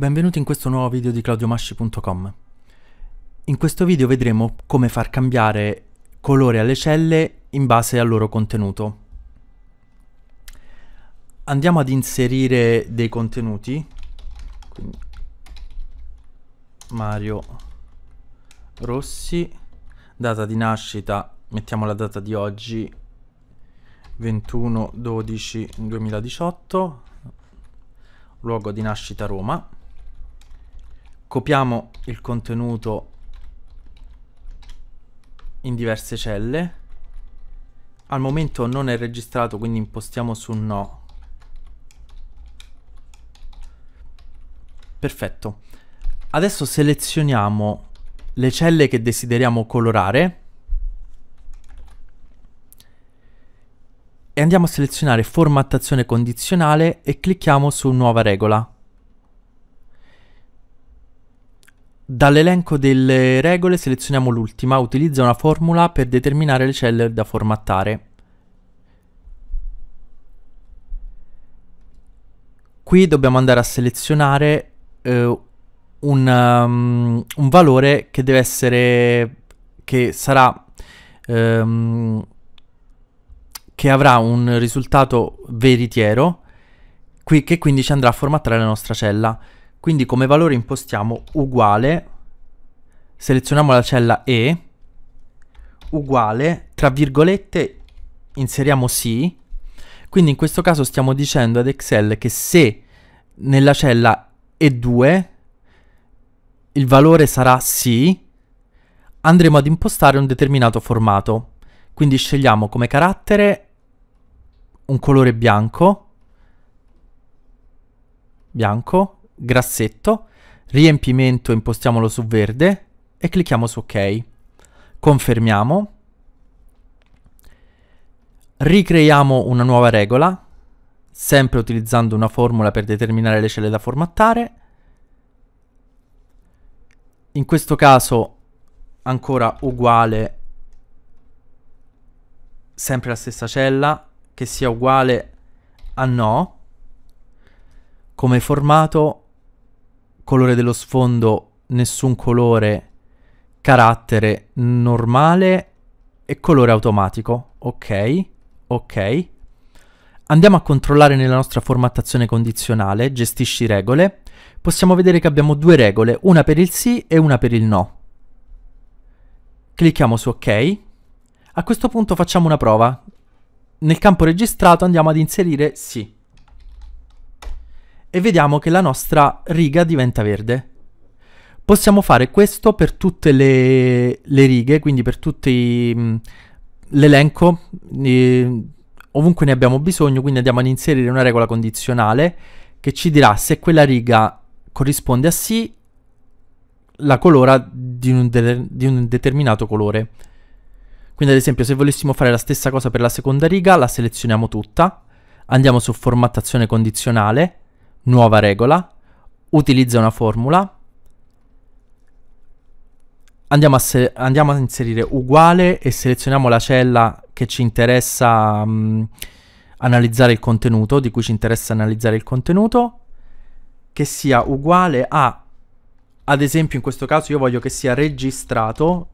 Benvenuti in questo nuovo video di claudiomasci.com. In questo video vedremo come far cambiare colore alle celle in base al loro contenuto. Andiamo ad inserire dei contenuti. Quindi Mario Rossi, data di nascita, mettiamo la data di oggi 21 12 2018, luogo di nascita Roma copiamo il contenuto in diverse celle al momento non è registrato quindi impostiamo su no perfetto adesso selezioniamo le celle che desideriamo colorare e andiamo a selezionare formattazione condizionale e clicchiamo su nuova regola Dall'elenco delle regole selezioniamo l'ultima, utilizza una formula per determinare le cellule da formattare. Qui dobbiamo andare a selezionare eh, un, um, un, valore che deve essere, che sarà, um, che avrà un risultato veritiero, qui, che quindi ci andrà a formattare la nostra cella. Quindi come valore impostiamo uguale, selezioniamo la cella E, uguale, tra virgolette inseriamo sì, quindi in questo caso stiamo dicendo ad Excel che se nella cella E2 il valore sarà sì, andremo ad impostare un determinato formato. Quindi scegliamo come carattere un colore bianco, bianco, grassetto, riempimento impostiamolo su verde e clicchiamo su ok. Confermiamo. Ricreiamo una nuova regola, sempre utilizzando una formula per determinare le celle da formattare. In questo caso ancora uguale sempre la stessa cella che sia uguale a no come formato colore dello sfondo, nessun colore, carattere normale e colore automatico. Ok, ok. Andiamo a controllare nella nostra formattazione condizionale, gestisci regole, possiamo vedere che abbiamo due regole, una per il sì e una per il no. Clicchiamo su ok. A questo punto facciamo una prova. Nel campo registrato andiamo ad inserire sì e vediamo che la nostra riga diventa verde. Possiamo fare questo per tutte le, le righe, quindi per tutti mm, l'elenco, ovunque ne abbiamo bisogno, quindi andiamo ad inserire una regola condizionale che ci dirà se quella riga corrisponde a sì la colora di un, de di un determinato colore. Quindi ad esempio se volessimo fare la stessa cosa per la seconda riga la selezioniamo tutta, andiamo su formattazione condizionale nuova regola, utilizza una formula, andiamo a, andiamo a, inserire uguale e selezioniamo la cella che ci interessa mh, mm, analizzare il contenuto, di cui ci interessa analizzare il contenuto, che sia uguale a, ad esempio in questo caso io voglio che sia registrato,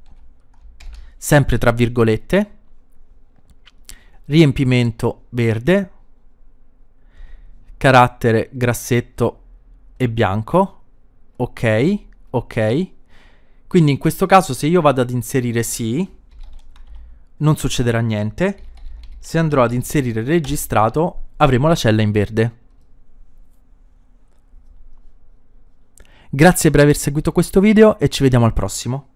sempre tra virgolette, riempimento verde, carattere grassetto e bianco, ok, ok. Quindi in questo caso se io vado ad inserire sì, non succederà niente. Se andrò ad inserire registrato, avremo la cella in verde. Grazie per aver seguito questo video e ci vediamo al prossimo.